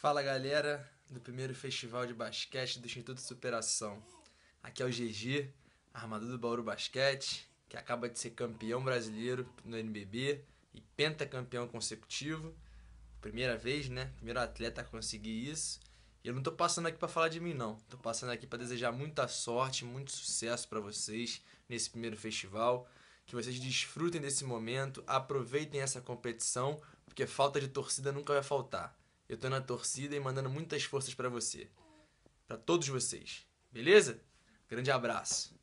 Fala galera do primeiro festival de basquete do Instituto Superação. Aqui é o GG, armador do Bauru Basquete, que acaba de ser campeão brasileiro no NBB e pentacampeão consecutivo. Primeira vez, né? Primeiro atleta a conseguir isso. E eu não tô passando aqui para falar de mim não. Tô passando aqui para desejar muita sorte, muito sucesso para vocês nesse primeiro festival. Que vocês desfrutem desse momento, aproveitem essa competição, porque falta de torcida nunca vai faltar. Eu tô na torcida e mandando muitas forças para você. para todos vocês. Beleza? Grande abraço.